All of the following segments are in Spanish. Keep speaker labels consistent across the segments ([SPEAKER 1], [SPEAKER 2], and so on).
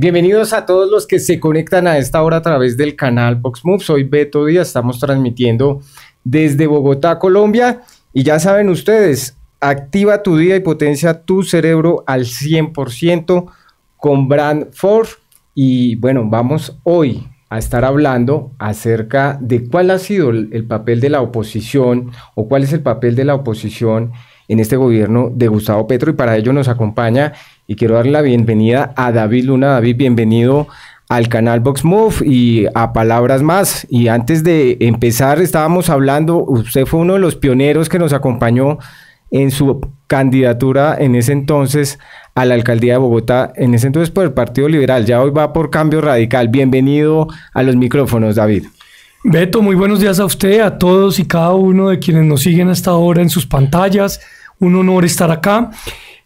[SPEAKER 1] Bienvenidos a todos los que se conectan a esta hora a través del canal Box Move. Soy Beto Díaz, estamos transmitiendo desde Bogotá, Colombia. Y ya saben ustedes, activa tu día y potencia tu cerebro al 100% con Brand Ford. Y bueno, vamos hoy a estar hablando acerca de cuál ha sido el papel de la oposición o cuál es el papel de la oposición en este gobierno de Gustavo Petro. Y para ello nos acompaña y quiero darle la bienvenida a David Luna. David, bienvenido al canal Box Move y a Palabras Más. Y antes de empezar, estábamos hablando, usted fue uno de los pioneros que nos acompañó en su candidatura en ese entonces a la alcaldía de Bogotá, en ese entonces por el Partido Liberal, ya hoy va por cambio radical. Bienvenido a los micrófonos, David.
[SPEAKER 2] Beto, muy buenos días a usted, a todos y cada uno de quienes nos siguen hasta ahora en sus pantallas. Un honor estar acá.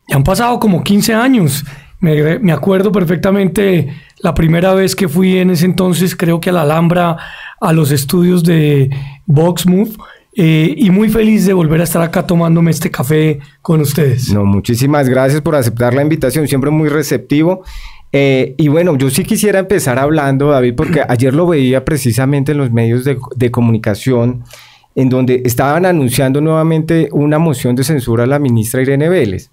[SPEAKER 2] Ya han pasado como 15 años. Me, acuerdo perfectamente la primera vez que fui en ese entonces, creo que a la Alhambra, a los estudios de Voxmove eh, y muy feliz de volver a estar acá tomándome este café con ustedes.
[SPEAKER 1] No, muchísimas gracias por aceptar la invitación, siempre muy receptivo. Eh, y bueno, yo sí quisiera empezar hablando, David, porque ayer lo veía precisamente en los medios de comunicación, en donde estaban anunciando nuevamente una moción de censura a la ministra Irene Vélez.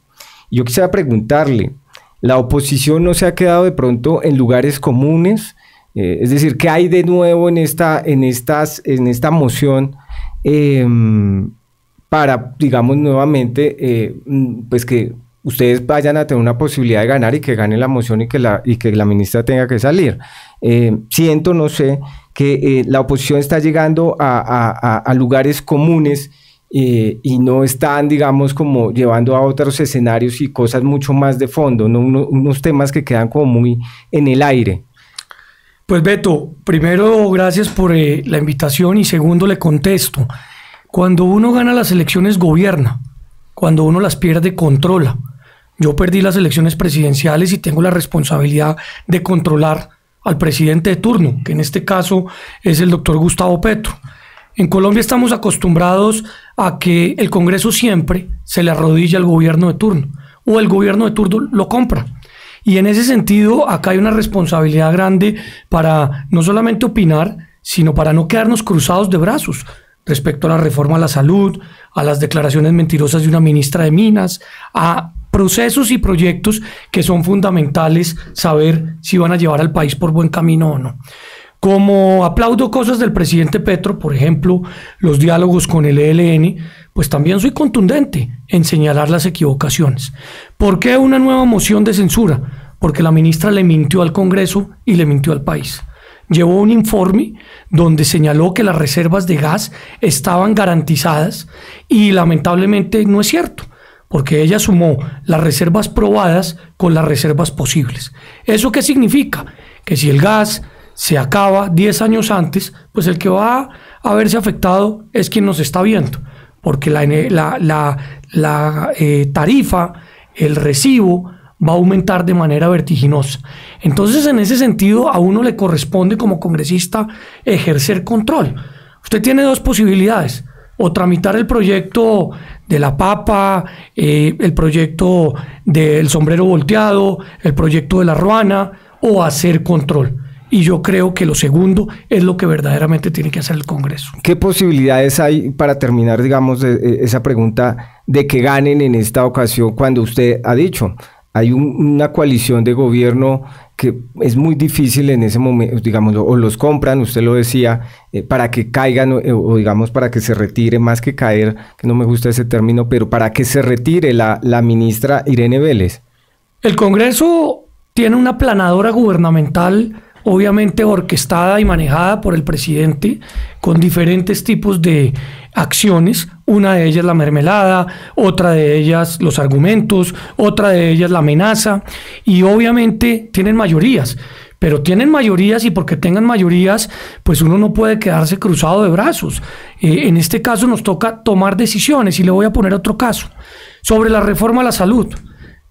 [SPEAKER 1] Yo quisiera preguntarle, ¿la oposición no se ha quedado de pronto en lugares comunes? Eh, es decir, ¿qué hay de nuevo en esta, en estas, en esta moción em, para, digamos, nuevamente, eh, pues que ustedes vayan a tener una posibilidad de ganar y que gane la moción y que la, y que la ministra tenga que salir? Eh, siento, no sé, que la oposición está llegando a lugares comunes eh, y no están, digamos, como llevando a otros escenarios y cosas mucho más de fondo, unos temas que quedan como muy en el aire.
[SPEAKER 2] Pues Beto, primero gracias por eh, la invitación y segundo le contesto. Cuando uno gana las elecciones gobierna, cuando uno las pierde controla. Yo perdí las elecciones presidenciales y tengo la responsabilidad de controlar al presidente de turno, que en este caso es el doctor Gustavo Petro. En Colombia estamos acostumbrados a que el Congreso siempre se le arrodilla al gobierno de turno o el gobierno de turno lo compra. Y en ese sentido, acá hay una responsabilidad grande para no solamente opinar, sino para no quedarnos cruzados de brazos respecto a la reforma a la salud, a las declaraciones mentirosas de una ministra de Minas, a procesos y proyectos que son fundamentales saber si van a llevar al país por buen camino o no. Como aplaudo cosas del presidente Petro, por ejemplo, los diálogos con el ELN, pues también soy contundente en señalar las equivocaciones. ¿Por qué una nueva moción de censura? Porque la ministra le mintió al Congreso y le mintió al país. Llevó un informe donde señaló que las reservas de gas estaban garantizadas y lamentablemente no es cierto porque ella sumó las reservas probadas con las reservas posibles. ¿Eso qué significa? Que si el gas se acaba 10 años antes, pues el que va a verse afectado es quien nos está viendo, porque la, eh, tarifa, el recibo, va a aumentar de manera vertiginosa. Entonces, en ese sentido, a uno le corresponde como congresista ejercer control. Usted tiene dos posibilidades, o tramitar el proyecto de la papa, eh, el proyecto del sombrero volteado, el proyecto de la ruana, o hacer control. Y yo creo que lo segundo es lo que verdaderamente tiene que hacer el Congreso.
[SPEAKER 1] ¿Qué posibilidades hay para terminar, digamos, eh, esa pregunta de que ganen en esta ocasión cuando usted ha dicho, hay una coalición de gobierno que es muy difícil en ese momento, digamos, o los compran, usted lo decía, eh, para que caigan eh, o, digamos para que se retire, más que caer, que no me gusta ese término, pero para que
[SPEAKER 2] se retire la, la ministra Irene Vélez. El Congreso tiene una planadora gubernamental obviamente orquestada y manejada por el presidente con diferentes tipos de acciones. Una de ellas la mermelada, otra de ellas los argumentos, otra de ellas la amenaza y obviamente tienen mayorías. Pero tienen mayorías y porque tengan mayorías, pues uno no puede quedarse cruzado de brazos. Eh, en este caso nos toca tomar decisiones y le voy a poner otro caso. Sobre la reforma a la salud.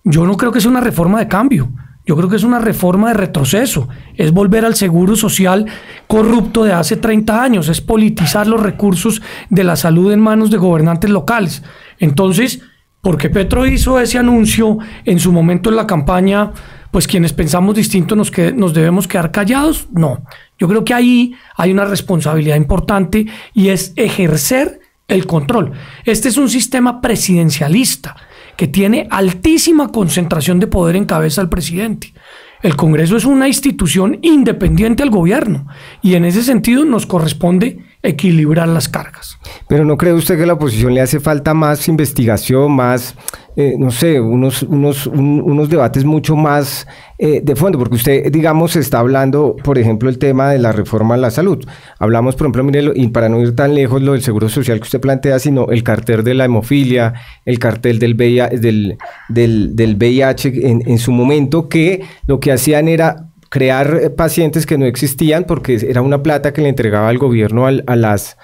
[SPEAKER 2] Yo no creo que sea una reforma de cambio. Yo creo que es una reforma de retroceso, es volver al seguro social corrupto de hace 30 años, es politizar los recursos de la salud en manos de gobernantes locales. Entonces, porque Petro hizo ese anuncio en su momento en la campaña? Pues quienes pensamos distinto nos, que, nos debemos quedar callados. No, yo creo que ahí hay una responsabilidad importante y es ejercer el control. Este es un sistema presidencialista que tiene altísima concentración de poder en cabeza al presidente. El Congreso es una institución independiente al gobierno y en ese sentido nos corresponde equilibrar las cargas.
[SPEAKER 1] Pero ¿no cree usted que a la oposición le hace falta más investigación, más, eh, no sé, unos, unos, unos debates mucho más eh, de fondo? Porque usted, digamos, está hablando, por ejemplo, el tema de la reforma a la salud. Hablamos, por ejemplo, y para no ir tan lejos, lo del seguro social que usted plantea, sino el cartel de la hemofilia, el cartel del VIH, del, del, del VIH en su momento, que lo que hacían era crear eh, pacientes que no existían porque era una plata que le entregaba el gobierno a, las,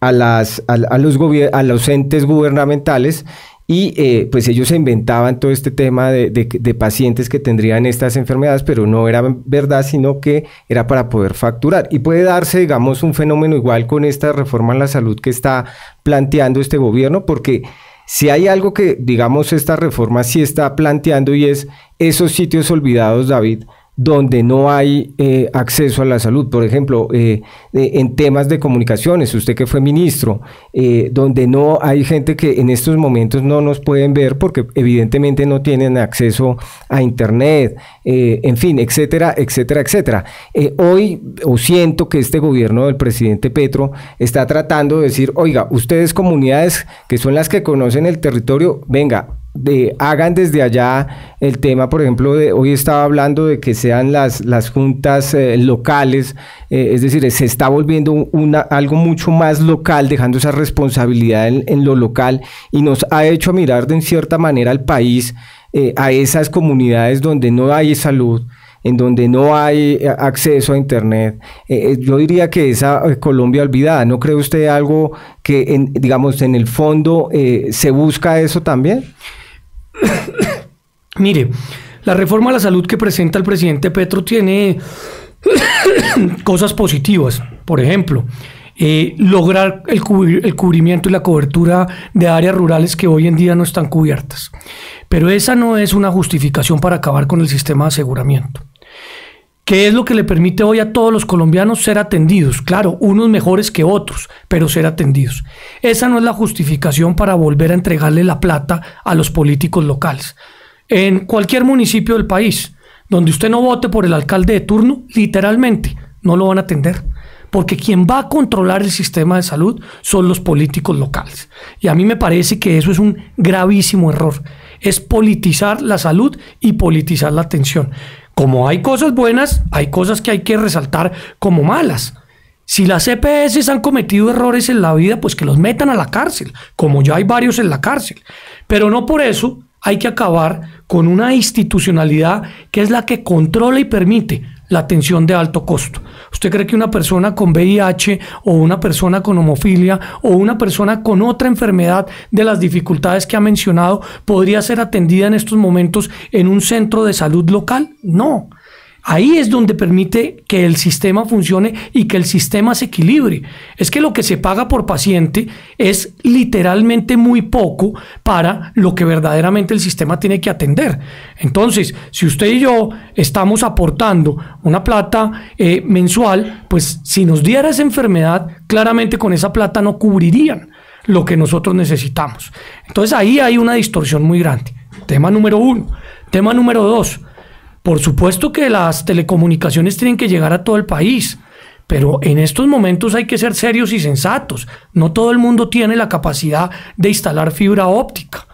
[SPEAKER 1] los a los entes gubernamentales y eh, pues ellos se inventaban todo este tema de, pacientes que tendrían estas enfermedades, pero no era verdad, sino que era para poder facturar. Y puede darse, digamos, un fenómeno igual con esta reforma en la salud que está planteando este gobierno, porque si hay algo que, digamos, esta reforma sí está planteando y es esos sitios olvidados, David, donde no hay eh, acceso a la salud. Por ejemplo, eh, eh, en temas de comunicaciones, usted que fue ministro, donde no hay gente que en estos momentos no nos pueden ver porque evidentemente no tienen acceso a Internet, en fin, etcétera, etcétera, etcétera. hoy o siento que este gobierno del presidente Petro está tratando de decir, oiga, ustedes comunidades que son las que conocen el territorio, venga, hagan desde allá el tema, por ejemplo, de, hoy estaba hablando de que sean las, juntas eh, locales, eh, es decir, se está volviendo una, algo mucho más local, dejando esa responsabilidad en, lo local y nos ha hecho mirar de en cierta manera al país, eh, a esas comunidades donde no hay salud, en donde no hay acceso a Internet. yo diría que esa Colombia olvidada, ¿no cree usted algo que, en, digamos, en el fondo se busca eso también?
[SPEAKER 2] Mire, la reforma a la salud que presenta el presidente Petro tiene cosas positivas. Por ejemplo, eh, lograr el, cubrimiento y la cobertura de áreas rurales que hoy en día no están cubiertas. Pero esa no es una justificación para acabar con el sistema de aseguramiento. ¿Qué es lo que le permite hoy a todos los colombianos ser atendidos, claro, unos mejores que otros, pero ser atendidos. Esa no es la justificación para volver a entregarle la plata a los políticos locales. En cualquier municipio del país, donde usted no vote por el alcalde de turno, literalmente no lo van a atender porque quien va a controlar el sistema de salud son los políticos locales. Y a mí me parece que eso es un gravísimo error es politizar la salud y politizar la atención. Como hay cosas buenas, hay cosas que hay que resaltar como malas. Si las EPS han cometido errores en la vida, pues que los metan a la cárcel, como ya hay varios en la cárcel. Pero no por eso hay que acabar con una institucionalidad que es la que controla y permite la atención de alto costo. ¿Usted cree que una persona con VIH o una persona con homofilia o una persona con otra enfermedad de las dificultades que ha mencionado podría ser atendida en estos momentos en un centro de salud local? No. Ahí es donde permite que el sistema funcione y que el sistema se equilibre. Es que lo que se paga por paciente es literalmente muy poco para lo que verdaderamente el sistema tiene que atender. Entonces, si usted y yo estamos aportando una plata eh, mensual, pues si nos diera esa enfermedad, claramente con esa plata no cubrirían lo que nosotros necesitamos. Entonces ahí hay una distorsión muy grande. Tema número uno. Tema número dos por supuesto que las telecomunicaciones tienen que llegar a todo el país, pero en estos momentos hay que ser serios y sensatos. No todo el mundo tiene la capacidad de instalar fibra óptica.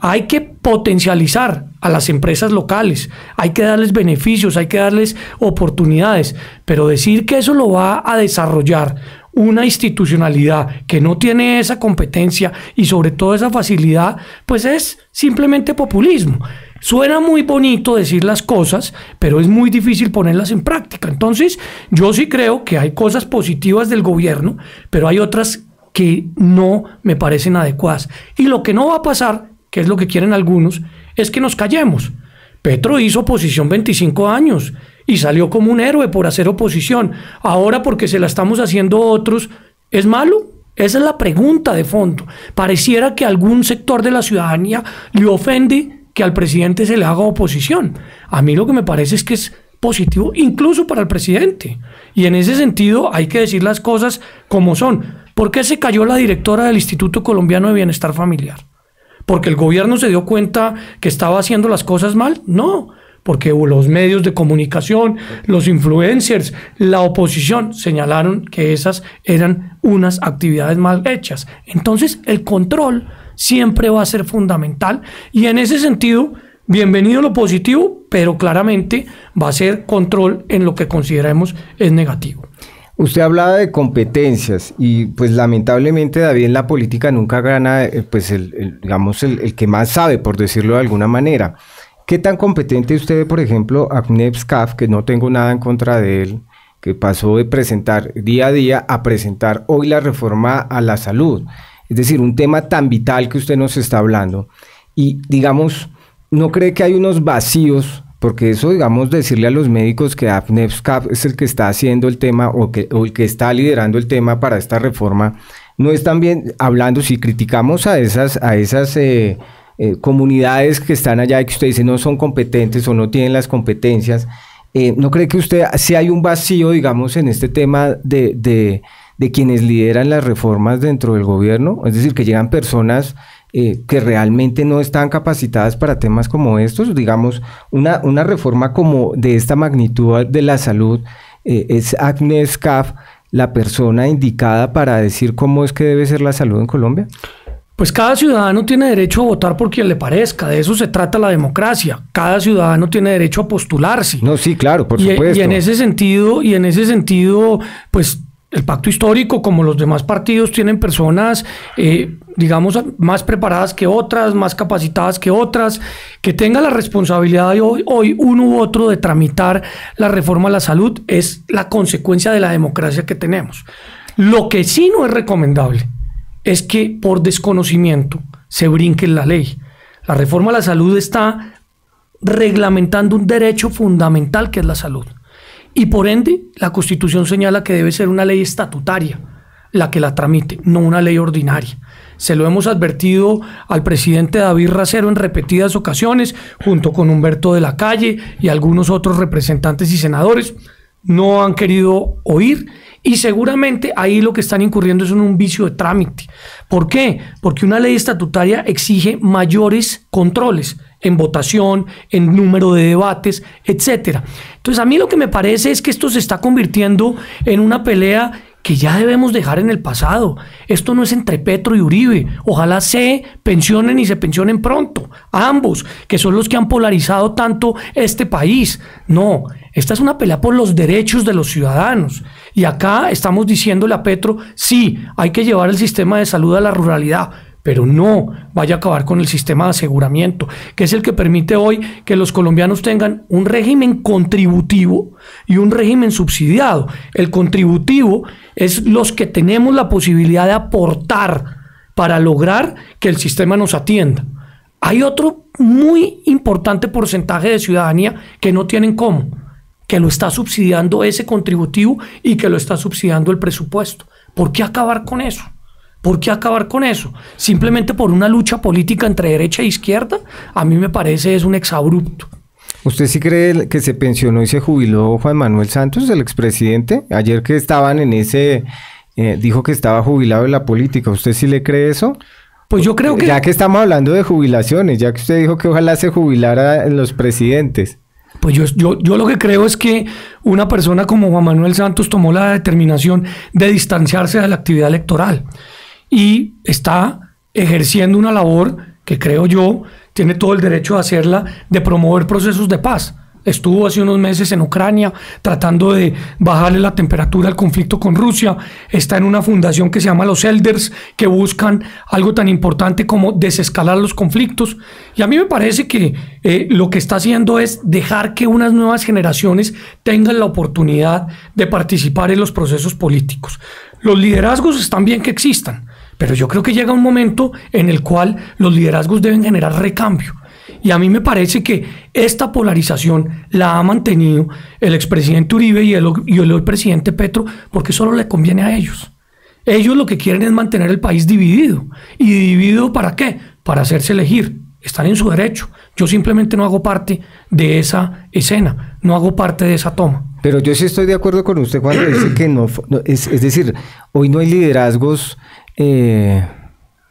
[SPEAKER 2] Hay que potencializar a las empresas locales, hay que darles beneficios, hay que darles oportunidades, pero decir que eso lo va a desarrollar una institucionalidad que no tiene esa competencia y sobre todo esa facilidad, pues es simplemente populismo. Suena muy bonito decir las cosas, pero es muy difícil ponerlas en práctica. Entonces, yo sí creo que hay cosas positivas del gobierno, pero hay otras que no me parecen adecuadas. Y lo que no va a pasar, que es lo que quieren algunos, es que nos callemos. Petro hizo oposición 25 años y salió como un héroe por hacer oposición. Ahora porque se la estamos haciendo otros, ¿es malo? Esa es la pregunta de fondo. Pareciera que algún sector de la ciudadanía le ofende que al presidente se le haga oposición. A mí lo que me parece es que es positivo incluso para el presidente. Y en ese sentido hay que decir las cosas como son. ¿Por qué se cayó la directora del Instituto Colombiano de Bienestar Familiar? ¿Porque el gobierno se dio cuenta que estaba haciendo las cosas mal? No, porque los medios de comunicación, los influencers, la oposición señalaron que esas eran unas actividades mal hechas. Entonces el control siempre va a ser fundamental. Y en ese sentido, bienvenido lo positivo, pero claramente va a ser control en lo que consideremos es negativo.
[SPEAKER 1] Usted hablaba de competencias y pues lamentablemente David en la política nunca gana eh, pues el, digamos el, que más sabe por decirlo de alguna manera. ¿Qué tan competente usted, por ejemplo, a Skaf, que no tengo nada en contra de él, que pasó de presentar día a día a presentar hoy la reforma a la salud? Es decir, un tema tan vital que usted nos está hablando. Y digamos, ¿no cree que hay unos vacíos? Porque eso, digamos, decirle a los médicos que AFNEFSCAP es el que está haciendo el tema o, que, el que está liderando el tema para esta reforma, no es también hablando, si criticamos a esas, a esas eh, eh, comunidades que están allá y que usted dice no son competentes o no tienen las competencias, eh, ¿no cree que usted, si hay un vacío, digamos, en este tema de de quienes lideran las reformas dentro del gobierno, es decir, que llegan personas eh, que realmente no están capacitadas para temas como estos, digamos, una, una reforma como de esta magnitud de la salud, eh, es Agnes Kaff la persona indicada para decir cómo es que debe ser la salud en Colombia?
[SPEAKER 2] Pues cada ciudadano tiene derecho a votar por quien le parezca, de eso se trata la democracia. Cada ciudadano tiene derecho a postularse. No, sí, claro, por supuesto. Y en ese sentido, y en ese sentido, pues el pacto histórico, como los demás partidos, tienen personas, eh, digamos, más preparadas que otras, más capacitadas que otras, que tengan la responsabilidad de hoy, hoy uno u otro de tramitar la reforma a la salud, es la consecuencia de la democracia que tenemos. Lo que sí no es recomendable es que por desconocimiento se brinque la ley. La reforma a la salud está reglamentando un derecho fundamental que es la salud. Y por ende, la Constitución señala que debe ser una ley estatutaria la que la tramite, no una ley ordinaria. Se lo hemos advertido al presidente David Racero en repetidas ocasiones, junto con Humberto de la Calle y algunos otros representantes y senadores. No han querido oír y seguramente ahí lo que están incurriendo es en un vicio de trámite. ¿Por qué? Porque una ley estatutaria exige mayores controles en votación, en número de debates, etc. Entonces a mí lo que me parece es que esto se está convirtiendo en una pelea que ya debemos dejar en el pasado. Esto no es entre Petro y Uribe. Ojalá se pensionen y se pensionen pronto. Ambos, que son los que han polarizado tanto este país. No, esta es una pelea por los derechos de los ciudadanos. Y acá estamos diciéndole a Petro, sí, hay que llevar el sistema de salud a la ruralidad pero no vaya a acabar con el sistema de aseguramiento, que es el que permite hoy que los colombianos tengan un régimen contributivo y un régimen subsidiado. El contributivo es los que tenemos la posibilidad de aportar para lograr que el sistema nos atienda. Hay otro muy importante porcentaje de ciudadanía que no tienen cómo, que lo está subsidiando ese contributivo y que lo está subsidiando el presupuesto. ¿Por qué acabar con eso? ¿Por qué acabar con eso? Simplemente por una lucha política entre derecha e izquierda, a mí me parece es un exabrupto.
[SPEAKER 1] ¿Usted sí cree que se pensionó y se jubiló Juan Manuel Santos, el expresidente? Ayer que estaban en ese, eh, dijo que estaba jubilado en la política. ¿Usted sí le cree eso? Pues yo creo eh, que... Ya que estamos hablando de jubilaciones, ya que usted dijo que ojalá se jubilara los presidentes.
[SPEAKER 2] Pues yo, yo, yo, lo que creo es que una persona como Juan Manuel Santos tomó la determinación de distanciarse de la actividad electoral y está ejerciendo una labor que creo yo tiene todo el derecho de hacerla, de promover procesos de paz. Estuvo hace unos meses en Ucrania tratando de bajarle la temperatura al conflicto con Rusia. Está en una fundación que se llama Los Elders, que buscan algo tan importante como desescalar los conflictos. Y a mí me parece que eh, lo que está haciendo es dejar que unas nuevas generaciones tengan la oportunidad de participar en los procesos políticos. Los liderazgos están bien que existan pero yo creo que llega un momento en el cual los liderazgos deben generar recambio. Y a mí me parece que esta polarización la ha mantenido el expresidente Uribe y el, y el presidente Petro porque solo le conviene a ellos. Ellos lo que quieren es mantener el país dividido. ¿Y dividido para qué? Para hacerse elegir. Están en su derecho. Yo simplemente no hago parte de esa escena, no hago parte de esa toma.
[SPEAKER 1] Pero yo sí estoy de acuerdo con usted cuando dice que no, es, es, decir, hoy no hay liderazgos eh,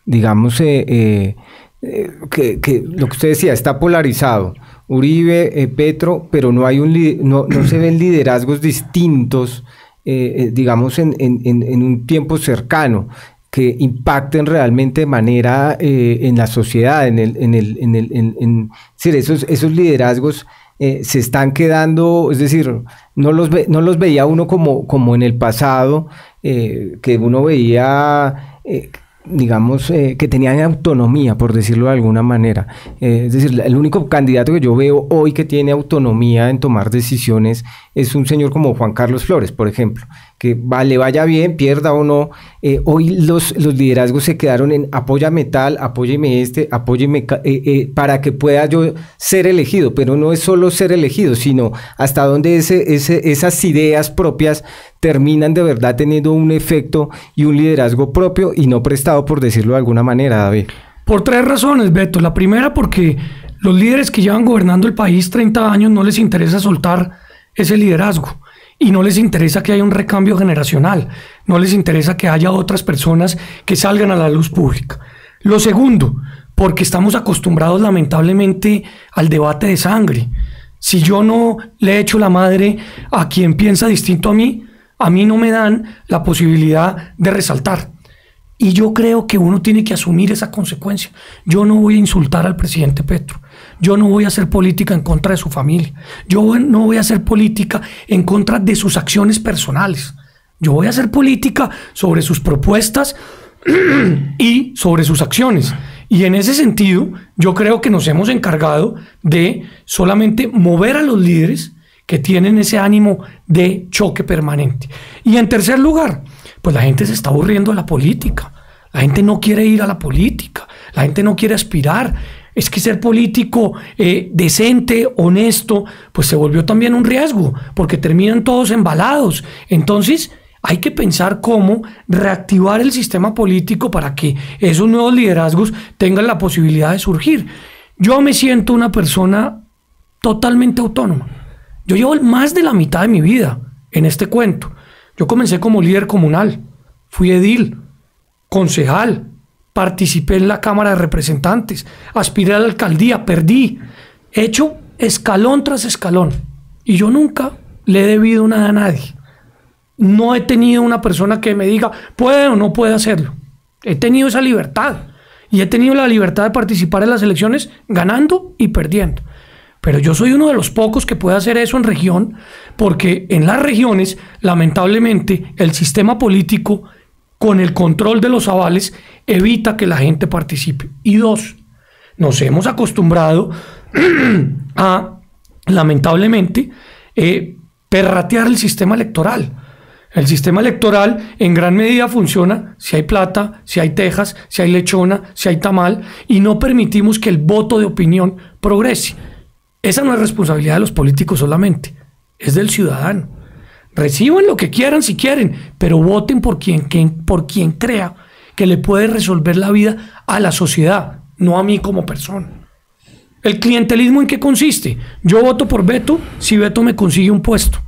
[SPEAKER 1] digamos, eh, eh, que, lo que usted decía, está polarizado. Uribe, Petro, pero no, hay un, no, no se ven liderazgos distintos, digamos, en, un tiempo cercano que impacten realmente de manera en la sociedad, en el, en el, en el esos, liderazgos se están quedando, es decir, no los, no los veía uno como, como en el pasado, que uno veía eh, digamos, eh, que tenían autonomía, por decirlo de alguna manera. Eh, es decir, el único candidato que yo veo hoy que tiene autonomía en tomar decisiones es un señor como Juan Carlos Flores, por ejemplo que le vaya bien, pierda o no. Eh, hoy los, los liderazgos se quedaron en apóyame tal, apóyeme este, apóyeme eh, eh, para que pueda yo ser elegido, pero no es solo ser elegido, sino hasta dónde ese, esas ideas propias terminan de verdad teniendo un efecto y un liderazgo propio y no prestado, por decirlo de alguna manera, David.
[SPEAKER 2] Por tres razones, Beto. La primera porque los líderes que llevan gobernando el país 30 años no les interesa soltar ese liderazgo y no les interesa que haya un recambio generacional, no les interesa que haya otras personas que salgan a la luz pública. Lo segundo, porque estamos acostumbrados lamentablemente al debate de sangre. Si yo no le echo la madre a quien piensa distinto a mí, a mí no me dan la posibilidad de resaltar. Y yo creo que uno tiene que asumir esa consecuencia. Yo no voy a insultar al presidente Petro. Yo no voy a hacer política en contra de su familia. Yo no voy a hacer política en contra de sus acciones personales. Yo voy a hacer política sobre sus propuestas y sobre sus acciones. Y en ese sentido, yo creo que nos hemos encargado de solamente mover a los líderes que tienen ese ánimo de choque permanente. Y en tercer lugar, pues la gente se está aburriendo de la política. La gente no quiere ir a la política. La gente no quiere aspirar es que ser político eh, decente, honesto, pues se volvió también un riesgo, porque terminan todos embalados. Entonces, hay que pensar cómo reactivar el sistema político para que esos nuevos liderazgos tengan la posibilidad de surgir. Yo me siento una persona totalmente autónoma. Yo llevo más de la mitad de mi vida en este cuento. Yo comencé como líder comunal, fui edil, concejal, participé en la Cámara de Representantes, aspiré a la alcaldía, perdí, hecho escalón tras escalón. Y yo nunca le he debido nada a nadie. No he tenido una persona que me diga, puede o no puede hacerlo. He tenido esa libertad. Y he tenido la libertad de participar en las elecciones ganando y perdiendo. Pero yo soy uno de los pocos que puede hacer eso en región, porque en las regiones, lamentablemente, el sistema político con el control de los avales evita que la gente participe. Y dos, nos hemos acostumbrado a, lamentablemente, eh, perratear el sistema electoral. El sistema electoral en gran medida funciona si hay plata, si hay tejas, si hay lechona, si hay tamal, y no permitimos que el voto de opinión progrese. Esa no es responsabilidad de los políticos solamente, es del ciudadano. Reciban lo que quieran si quieren, pero voten por quien, quien, por quien crea que le puede resolver la vida a la sociedad, no a mí como persona. ¿El clientelismo en qué consiste? Yo voto por Beto si Beto me consigue un puesto.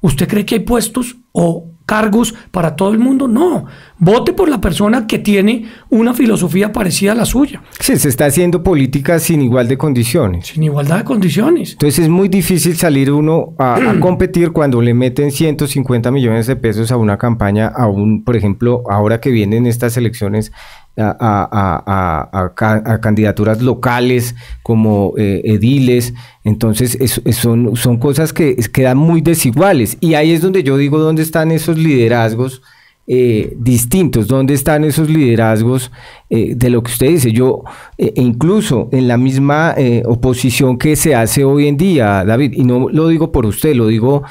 [SPEAKER 2] ¿Usted cree que hay puestos o cargos para todo el mundo, no. Vote por la persona que tiene una filosofía parecida a la suya. Sí, se está haciendo política sin
[SPEAKER 1] igual de condiciones. Sin igualdad de condiciones. Entonces es muy difícil salir uno a, competir cuando le meten 150 millones de pesos a una campaña, a un, por ejemplo, ahora que vienen estas elecciones a, a, candidaturas locales como eh, ediles. Entonces, son, son cosas que quedan muy desiguales. Y ahí es donde yo digo dónde están esos liderazgos eh, distintos, dónde están esos liderazgos eh, de lo que usted dice. Yo, eh, e incluso en la misma eh, oposición que se hace hoy en día, David, y no lo digo por usted, lo digo,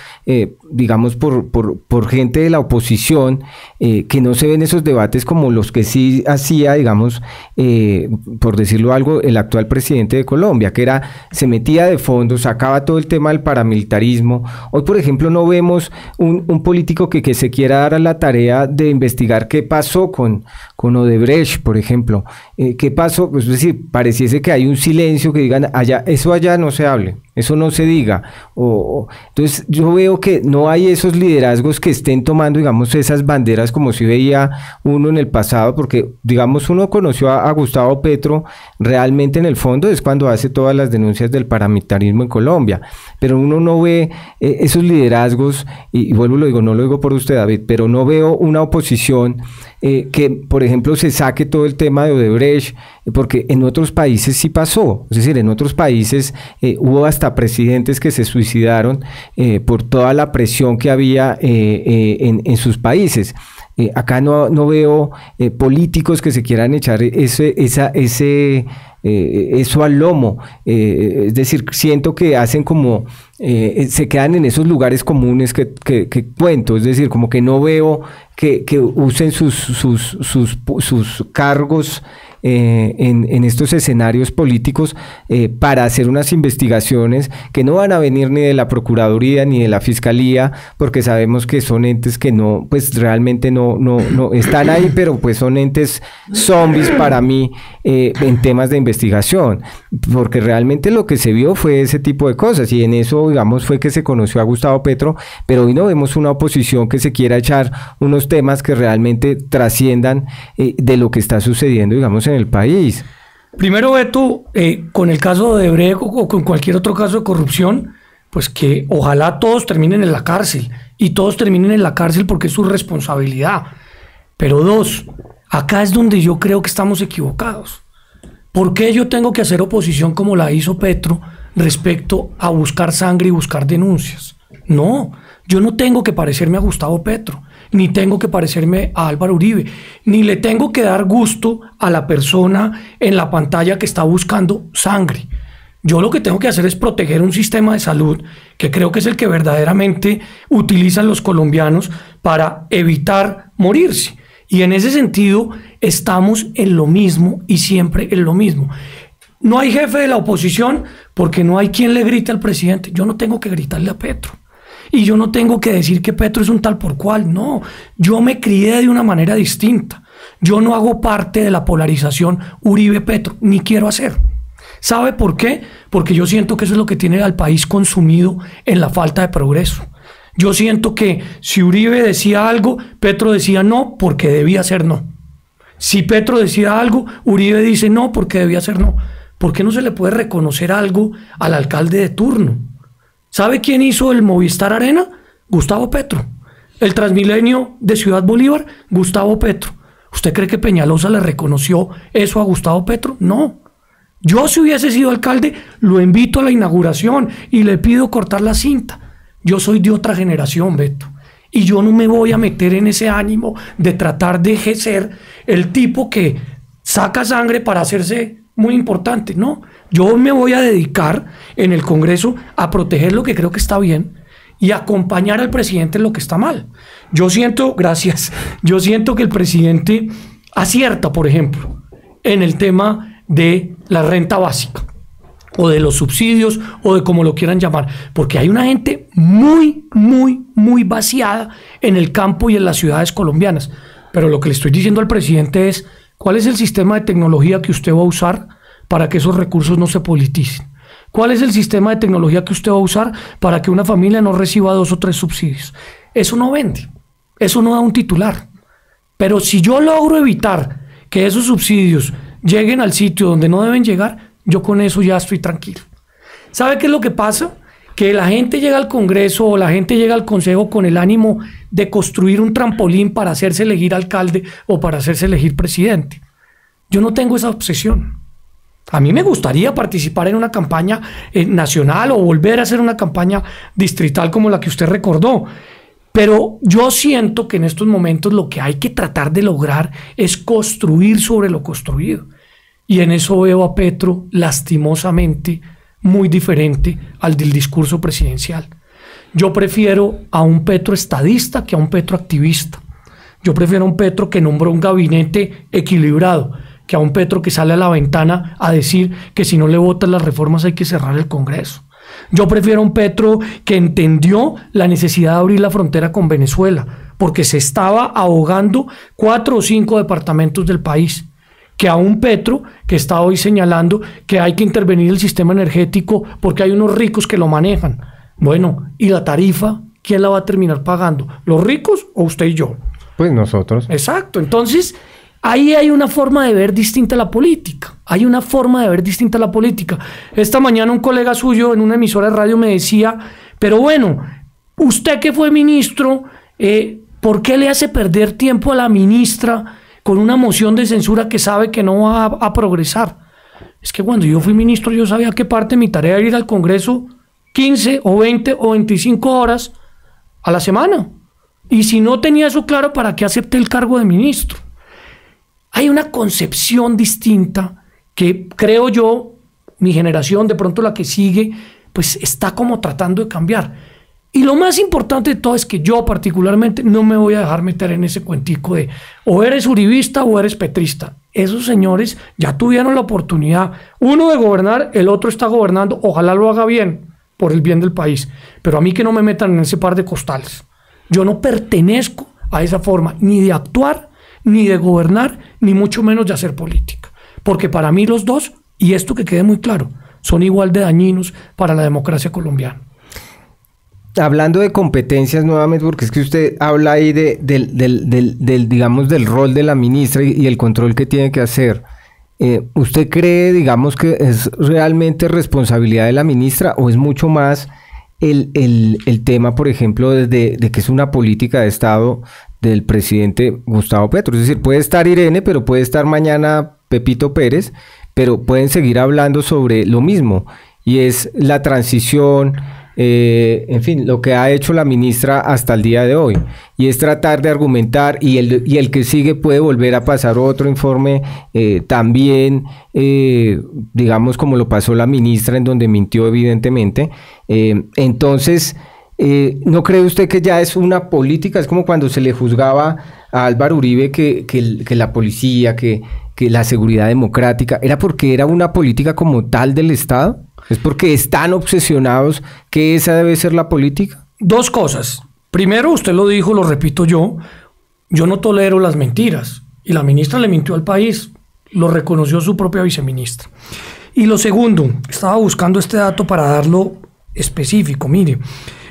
[SPEAKER 1] digamos, por, por, por, gente de la oposición que no se ven esos debates como los que sí hacía, digamos, por decirlo algo, el actual presidente de Colombia, que era, se metía de fondo, sacaba todo el tema del paramilitarismo. Hoy, por ejemplo, no vemos un, político que, que se quiera dar a la tarea de investigar qué pasó con, con Odebrecht, por ejemplo ejemplo. Eh, ¿Qué pasó? Pues es decir, pareciese que hay un silencio que digan, allá, eso allá no se hable. Eso no se diga. O, entonces yo veo que no hay esos liderazgos que estén tomando, digamos, esas banderas como si veía uno en el pasado, porque, digamos, uno conoció a, Gustavo Petro realmente en el fondo, es cuando hace todas las denuncias del paramilitarismo en Colombia, pero uno no ve eh, esos liderazgos, y, vuelvo lo digo, no lo digo por usted, David, pero no veo una oposición eh, que, por ejemplo, se saque todo el tema de Odebrecht porque en otros países sí pasó, es decir, en otros países eh, hubo hasta presidentes que se suicidaron eh, por toda la presión que había eh, en, sus países. acá no, veo políticos que se quieran echar ese, ese, eso al lomo, es decir, siento que hacen como, se quedan en esos lugares comunes que, cuento, es decir, como que no veo que, usen sus, sus, sus, sus cargos. Eh, en, estos escenarios políticos eh, para hacer unas investigaciones que no van a venir ni de la Procuraduría ni de la Fiscalía, porque sabemos que son entes que no, pues realmente no, no, no están ahí, pero pues son entes zombies para mí eh, en temas de investigación, porque realmente lo que se vio fue ese tipo de cosas y en eso, digamos, fue que se conoció a Gustavo Petro, pero hoy no vemos una oposición que se quiera echar unos temas que realmente trasciendan de lo que está sucediendo, digamos, en el país.
[SPEAKER 2] Primero, Beto, eh, con el caso de Breco o con cualquier otro caso de corrupción, pues que ojalá todos terminen en la cárcel y todos terminen en la cárcel porque es su responsabilidad. Pero dos, acá es donde yo creo que estamos equivocados. ¿Por qué yo tengo que hacer oposición como la hizo Petro respecto a buscar sangre y buscar denuncias? No, yo no tengo que parecerme a Gustavo Petro ni tengo que parecerme a Álvaro Uribe, ni le tengo que dar gusto a la persona en la pantalla que está buscando sangre. Yo lo que tengo que hacer es proteger un sistema de salud que creo que es el que verdaderamente utilizan los colombianos para evitar morirse. Y en ese sentido estamos en lo mismo y siempre en lo mismo. No hay jefe de la oposición porque no hay quien le grite al presidente. Yo no tengo que gritarle a Petro. Y yo no tengo que decir que Petro es un tal por cual, no, yo me crié de una manera distinta. Yo no hago parte de la polarización Uribe-Petro, ni quiero hacer. ¿Sabe por qué? Porque yo siento que eso es lo que tiene al país consumido en la falta de progreso. Yo siento que si Uribe decía algo, Petro decía no porque debía ser no. Si Petro decía algo, Uribe dice no porque debía ser no. ¿Por qué no se le puede reconocer algo al alcalde de turno? ¿Sabe quién hizo el Movistar Arena? Gustavo Petro. El Transmilenio de Ciudad Bolívar, Gustavo Petro. ¿Usted cree que Peñalosa le reconoció eso a Gustavo Petro? No. Yo si hubiese sido alcalde, lo invito a la inauguración y le pido cortar la cinta. Yo soy de otra generación, Beto. Y yo no me voy a meter en ese ánimo de tratar de ser el tipo que saca sangre para hacerse muy importante. No, yo me voy a dedicar en el Congreso a proteger lo que creo que está bien y acompañar al presidente en lo que está mal. Yo siento, gracias, yo siento que el presidente acierta, por ejemplo, en el tema de la renta básica o de los subsidios o de como lo quieran llamar, porque hay una gente muy, muy, muy vaciada en el campo y en las ciudades colombianas. Pero lo que le estoy diciendo al presidente es, ¿cuál es el sistema de tecnología que usted va a usar? para que esos recursos no se politicen. ¿Cuál es el sistema de tecnología que usted va a usar para que una familia no reciba dos o tres subsidios? Eso no vende, eso no da un titular. Pero si yo logro evitar que esos subsidios lleguen al sitio donde no deben llegar, yo con eso ya estoy tranquilo. ¿Sabe qué es lo que pasa? Que la gente llega al Congreso o la gente llega al Consejo con el ánimo de construir un trampolín para hacerse elegir alcalde o para hacerse elegir presidente. Yo no tengo esa obsesión. A mí me gustaría participar en una campaña eh, nacional o volver a hacer una campaña distrital como la que usted recordó. Pero yo siento que en estos momentos lo que hay que tratar de lograr es construir sobre lo construido. Y en eso veo a Petro lastimosamente muy diferente al del discurso presidencial. Yo prefiero a un Petro estadista que a un Petro activista. Yo prefiero a un Petro que nombró un gabinete equilibrado que a un Petro que sale a la ventana a decir que si no le votan las reformas hay que cerrar el Congreso. Yo prefiero a un Petro que entendió la necesidad de abrir la frontera con Venezuela, porque se estaba ahogando cuatro o cinco departamentos del país, que a un Petro que está hoy señalando que hay que intervenir el sistema energético porque hay unos ricos que lo manejan. Bueno, ¿y la tarifa? ¿Quién la va a terminar pagando? ¿Los ricos o usted y yo?
[SPEAKER 1] Pues nosotros.
[SPEAKER 2] Exacto. Entonces, Ahí hay una forma de ver distinta la política. Hay una forma de ver distinta la política. Esta mañana un colega suyo en una emisora de radio me decía, pero bueno, usted que fue ministro, eh, ¿por qué le hace perder tiempo a la ministra con una moción de censura que sabe que no va a, progresar? Es que cuando yo fui ministro yo sabía que parte de mi tarea era ir al Congreso 15 o 20 o 25 horas a la semana. Y si no tenía eso claro, ¿para qué acepté el cargo de ministro? hay una concepción distinta que creo yo, mi generación, de pronto la que sigue, pues está como tratando de cambiar. Y lo más importante de todo es que yo particularmente no me voy a dejar meter en ese cuentico de o eres uribista o eres petrista. Esos señores ya tuvieron la oportunidad, uno de gobernar, el otro está gobernando, ojalá lo haga bien por el bien del país, pero a mí que no me metan en ese par de costales. Yo no pertenezco a esa forma ni de actuar ni de gobernar, ni mucho menos de hacer política. Porque para mí los dos, y esto que quede muy claro, son igual de dañinos para la democracia colombiana.
[SPEAKER 1] Hablando de competencias nuevamente, porque es que usted habla ahí de, del, digamos, del rol de la ministra y, el control que tiene que hacer. Eh, ¿Usted cree, digamos, que es realmente responsabilidad de la ministra o es mucho más el, tema, por ejemplo, de, que es una política de Estado del presidente Gustavo Petro. Es decir, puede estar Irene, pero puede estar mañana Pepito Pérez, pero pueden seguir hablando sobre lo mismo, y es la transición, eh, en fin, lo que ha hecho la ministra hasta el día de hoy, y es tratar de argumentar, y el, el que sigue puede volver a pasar otro informe eh, también, eh, digamos como lo pasó la ministra, en donde mintió evidentemente. entonces, eh, ¿No cree usted que ya es una política? Es como cuando se le juzgaba a Álvaro Uribe que, la policía, que, que la seguridad democrática, ¿era porque era una política como tal del Estado? ¿Es porque están obsesionados que esa debe ser la política?
[SPEAKER 2] Dos cosas. Primero, usted lo dijo, lo repito yo, yo no tolero las mentiras. Y la ministra le mintió al país, lo reconoció su propia viceministra. Y lo segundo, estaba buscando este dato para darlo específico. Mire,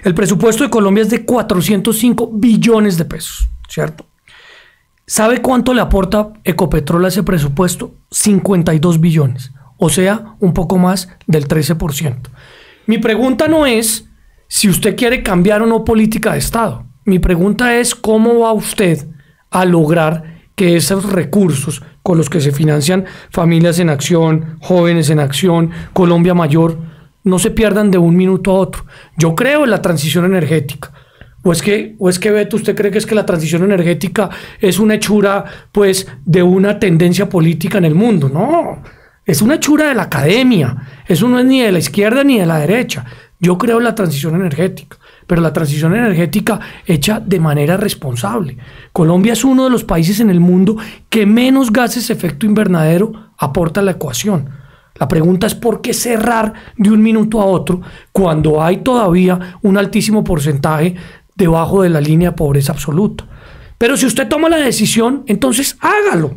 [SPEAKER 2] el presupuesto de Colombia es de 405 billones de pesos, ¿cierto? ¿Sabe cuánto le aporta Ecopetrol a ese presupuesto? 52 billones, o sea, un poco más del 13%. Mi pregunta no es si usted quiere cambiar o no política de Estado. Mi pregunta es cómo va usted a lograr que esos recursos con los que se financian familias en acción, jóvenes en acción, Colombia Mayor, no se pierdan de un minuto a otro. Yo creo en la transición energética. ¿O es que, es que Beto, usted cree que es que la transición energética es una hechura, pues, de una tendencia política en el mundo? No, es una hechura de la academia. Eso no es ni de la izquierda ni de la derecha. Yo creo en la transición energética, pero la transición energética hecha de manera responsable. Colombia es uno de los países en el mundo que menos gases efecto invernadero aporta a la ecuación. La pregunta es por qué cerrar de un minuto a otro cuando hay todavía un altísimo porcentaje debajo de la línea de pobreza absoluta. Pero si usted toma la decisión, entonces hágalo.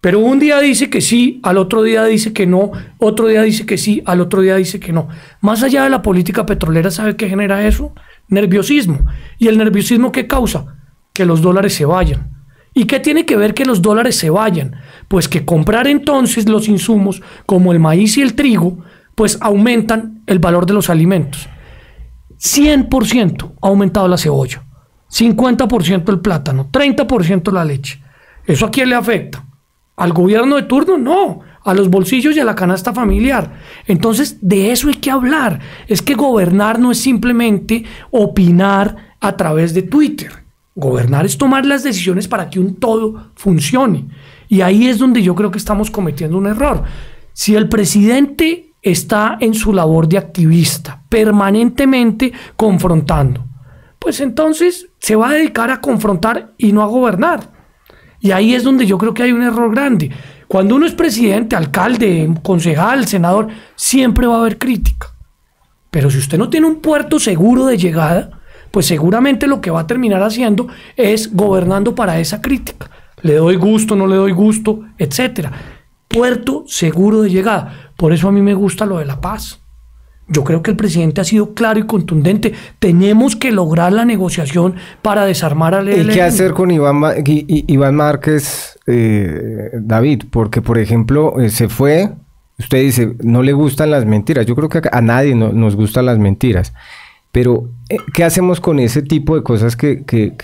[SPEAKER 2] Pero un día dice que sí, al otro día dice que no, otro día dice que sí, al otro día dice que no. Más allá de la política petrolera, ¿sabe qué genera eso? Nerviosismo. ¿Y el nerviosismo qué causa? Que los dólares se vayan. ¿Y qué tiene que ver que los dólares se vayan? Pues que comprar entonces los insumos como el maíz y el trigo, pues aumentan el valor de los alimentos. 100% ha aumentado la cebolla, 50% el plátano, 30% la leche. ¿Eso a quién le afecta? ¿Al gobierno de turno? No, a los bolsillos y a la canasta familiar. Entonces, de eso hay que hablar. Es que gobernar no es simplemente opinar a través de Twitter. Gobernar es tomar las decisiones para que un todo funcione. Y ahí es donde yo creo que estamos cometiendo un error. Si el presidente está en su labor de activista, permanentemente confrontando, pues entonces se va a dedicar a confrontar y no a gobernar. Y ahí es donde yo creo que hay un error grande. Cuando uno es presidente, alcalde, concejal, senador, siempre va a haber crítica. Pero si usted no tiene un puerto seguro de llegada, pues seguramente lo que va a terminar haciendo es gobernando para esa crítica. Le doy gusto, no le doy gusto, etcétera. Puerto seguro de llegada. Por eso a mí me gusta lo de la paz. Yo creo que el presidente ha sido claro y contundente. Tenemos que lograr la negociación para desarmar al ELN. ¿Y qué hacer
[SPEAKER 1] con Iván, Iván Márquez, eh, David? Porque, por ejemplo, eh, se fue, usted dice, no le gustan las mentiras. Yo creo que a nadie nos gustan las mentiras. Pero, eh, ¿qué hacemos con ese tipo de cosas que,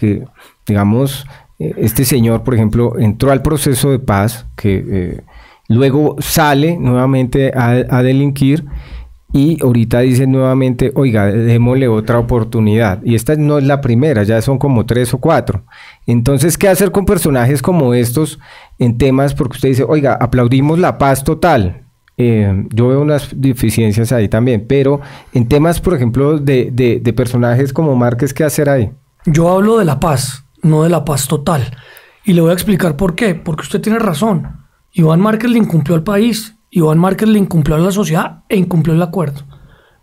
[SPEAKER 1] digamos, eh, este señor, por ejemplo, entró al proceso de paz, que eh, luego sale nuevamente a, a, delinquir y ahorita dice nuevamente, oiga, démosle otra oportunidad. Y esta no es la primera, ya son como tres o cuatro. Entonces, ¿qué hacer con personajes como estos en temas? Porque usted dice, oiga, aplaudimos la paz total, eh, yo veo unas deficiencias ahí también, pero en temas, por ejemplo, de, de personajes como Márquez, ¿qué
[SPEAKER 2] hacer ahí? Yo hablo de la paz, no de la paz total. Y le voy a explicar por qué, porque usted tiene razón. Iván Márquez le incumplió al país, Iván Márquez le incumplió a la sociedad e incumplió el acuerdo.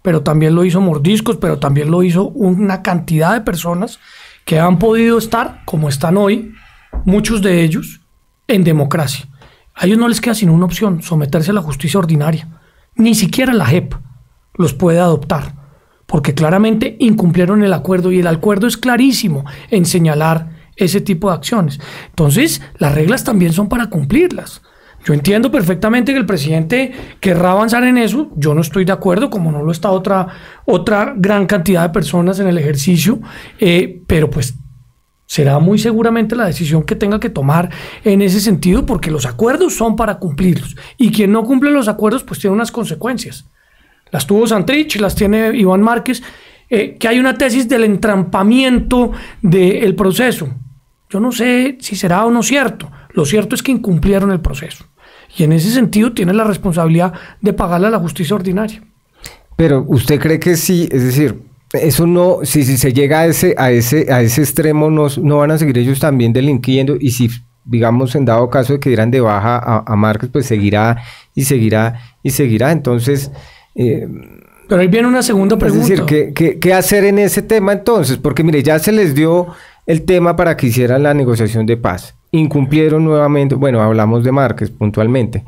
[SPEAKER 2] Pero también lo hizo Mordiscos, pero también lo hizo una cantidad de personas que han podido estar como están hoy, muchos de ellos, en democracia. A ellos no les queda sino una opción, someterse a la justicia ordinaria. Ni siquiera la JEP los puede adoptar, porque claramente incumplieron el acuerdo y el acuerdo es clarísimo en señalar ese tipo de acciones. Entonces, las reglas también son para cumplirlas. Yo entiendo perfectamente que el presidente querrá avanzar en eso, yo no estoy de acuerdo, como no lo está otra, otra gran cantidad de personas en el ejercicio, eh, pero pues Será muy seguramente la decisión que tenga que tomar en ese sentido porque los acuerdos son para cumplirlos. Y quien no cumple los acuerdos pues tiene unas consecuencias. Las tuvo Santrich, las tiene Iván Márquez, eh, que hay una tesis del entrampamiento del proceso. Yo no sé si será o no cierto. Lo cierto es que incumplieron el proceso. Y en ese sentido tiene la responsabilidad de pagarle a la justicia ordinaria.
[SPEAKER 1] Pero usted cree que sí, es decir, eso no, si, si se llega a ese, a ese, a ese extremo, no, no van a seguir ellos también delinquiendo y si digamos, en dado caso de que dieran de baja a, Márquez, pues seguirá y seguirá y seguirá. Entonces... Eh, pero ahí viene una segunda pregunta. Pues, es decir, ¿qué, qué, hacer en ese tema entonces? Porque mire, ya se les dio el tema para que hicieran la negociación de paz. Incumplieron nuevamente, bueno, hablamos de Márquez puntualmente,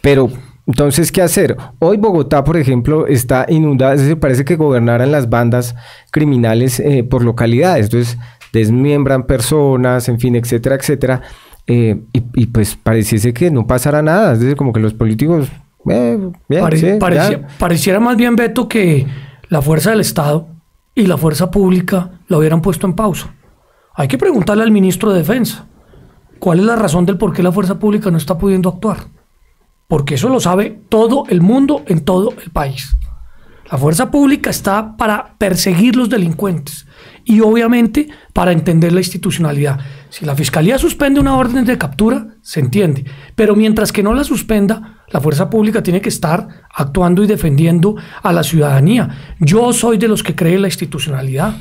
[SPEAKER 1] pero entonces, ¿qué hacer? Hoy Bogotá, por ejemplo, está inundada, parece que gobernaran las bandas criminales eh, por localidades, entonces desmiembran personas, en fin, etcétera, etcétera, eh, y, pues pareciese que no pasará nada, es decir, como que los políticos... Eh,
[SPEAKER 2] pareciera más bien, Beto, que la fuerza del Estado y la fuerza pública lo hubieran puesto en pausa. Hay que preguntarle al ministro de Defensa cuál es la razón del por qué la fuerza pública no está pudiendo actuar porque eso lo sabe todo el mundo en todo el país. La fuerza pública está para perseguir los delincuentes y obviamente para entender la institucionalidad. Si la Fiscalía suspende una orden de captura, se entiende, pero mientras que no la suspenda, la fuerza pública tiene que estar actuando y defendiendo a la ciudadanía. Yo soy de los que cree en la institucionalidad.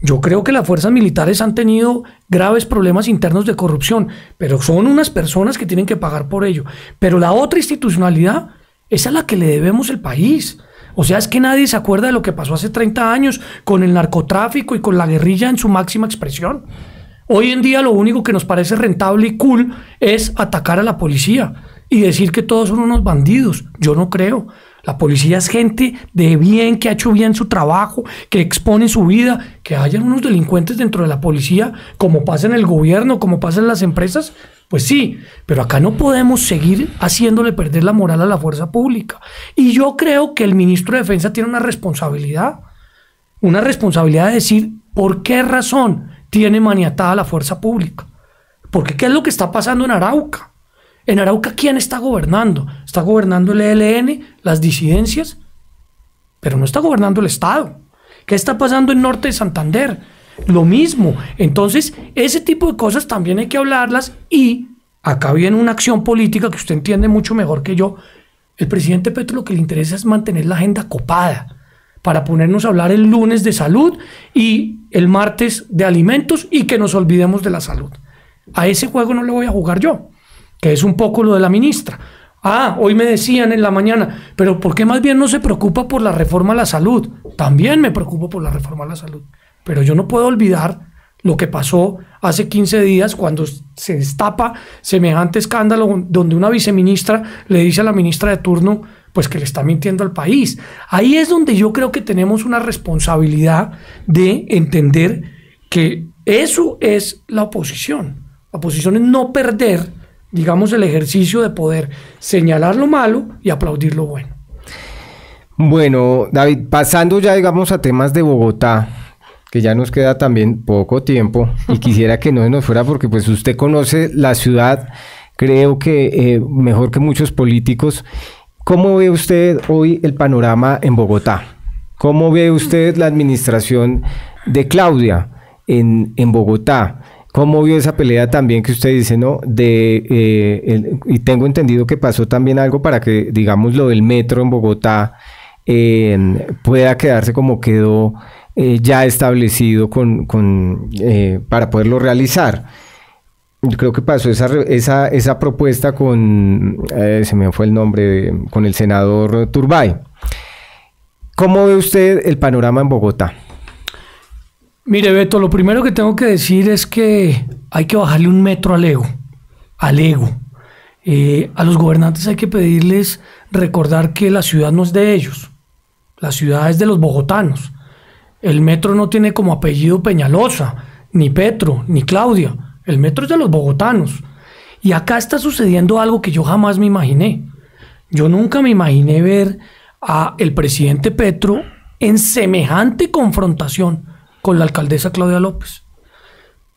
[SPEAKER 2] Yo creo que las fuerzas militares han tenido graves problemas internos de corrupción, pero son unas personas que tienen que pagar por ello. Pero la otra institucionalidad es a la que le debemos el país. O sea, es que nadie se acuerda de lo que pasó hace 30 años con el narcotráfico y con la guerrilla en su máxima expresión. Hoy en día lo único que nos parece rentable y cool es atacar a la policía y decir que todos son unos bandidos. Yo no creo. La policía es gente de bien, que ha hecho bien su trabajo, que expone su vida. Que hayan unos delincuentes dentro de la policía, como pasa en el gobierno, como pasa en las empresas, pues sí, pero acá no podemos seguir haciéndole perder la moral a la fuerza pública. Y yo creo que el ministro de Defensa tiene una responsabilidad, una responsabilidad de decir por qué razón tiene maniatada la fuerza pública. Porque qué es lo que está pasando en Arauca. En Arauca, ¿quién está gobernando? Está gobernando el ELN, las disidencias, pero no está gobernando el Estado. ¿Qué está pasando en Norte de Santander? Lo mismo. Entonces, ese tipo de cosas también hay que hablarlas y acá viene una acción política que usted entiende mucho mejor que yo. El presidente Petro lo que le interesa es mantener la agenda copada para ponernos a hablar el lunes de salud y el martes de alimentos y que nos olvidemos de la salud. A ese juego no le voy a jugar yo que es un poco lo de la ministra. Ah, hoy me decían en la mañana, pero ¿por qué más bien no se preocupa por la reforma a la salud? También me preocupo por la reforma a la salud, pero yo no puedo olvidar lo que pasó hace 15 días cuando se destapa semejante escándalo donde una viceministra le dice a la ministra de turno pues que le está mintiendo al país. Ahí es donde yo creo que tenemos una responsabilidad de entender que eso es la oposición. La oposición es no perder digamos, el ejercicio de poder señalar lo malo y aplaudir lo bueno.
[SPEAKER 1] Bueno, David, pasando ya, digamos, a temas de Bogotá, que ya nos queda también poco tiempo y quisiera que no nos fuera porque pues usted conoce la ciudad, creo que eh, mejor que muchos políticos. ¿Cómo ve usted hoy el panorama en Bogotá? ¿Cómo ve usted la administración de Claudia en, en Bogotá? ¿Cómo vio esa pelea también que usted dice, no? De, eh, y tengo entendido que pasó también algo para que, digamos, lo del metro en Bogotá em, pueda quedarse como quedó eh, ya establecido con, eh, para poderlo realizar. Yo creo que pasó esa, esa, esa propuesta con, se me fue el nombre, con el senador Turbay. ¿Cómo ve usted el panorama en Bogotá?
[SPEAKER 2] Mire, Beto, lo primero que tengo que decir es que hay que bajarle un metro al ego, al ego. Eh, a los gobernantes hay que pedirles recordar que la ciudad no es de ellos, la ciudad es de los bogotanos. El metro no tiene como apellido Peñalosa, ni Petro, ni Claudia. El metro es de los bogotanos. Y acá está sucediendo algo que yo jamás me imaginé. Yo nunca me imaginé ver a el presidente Petro en semejante confrontación con la alcaldesa Claudia López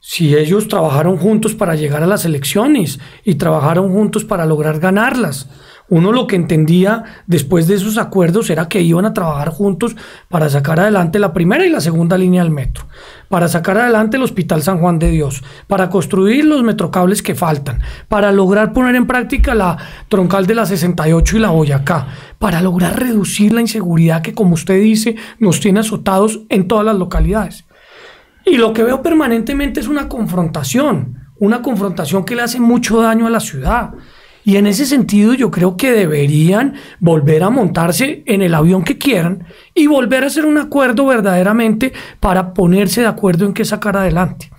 [SPEAKER 2] si ellos trabajaron juntos para llegar a las elecciones y trabajaron juntos para lograr ganarlas. Uno lo que entendía después de esos acuerdos era que iban a trabajar juntos para sacar adelante la primera y la segunda línea del metro, para sacar adelante el Hospital San Juan de Dios, para construir los metrocables que faltan, para lograr poner en práctica la troncal de la 68 y la Boyacá, para lograr reducir la inseguridad que, como usted dice, nos tiene azotados en todas las localidades. Y lo que veo permanentemente es una confrontación, una confrontación que le hace mucho daño a la ciudad. Y en ese sentido yo creo que deberían volver a montarse en el avión que quieran y volver a hacer un acuerdo verdaderamente para ponerse de acuerdo en qué sacar adelante.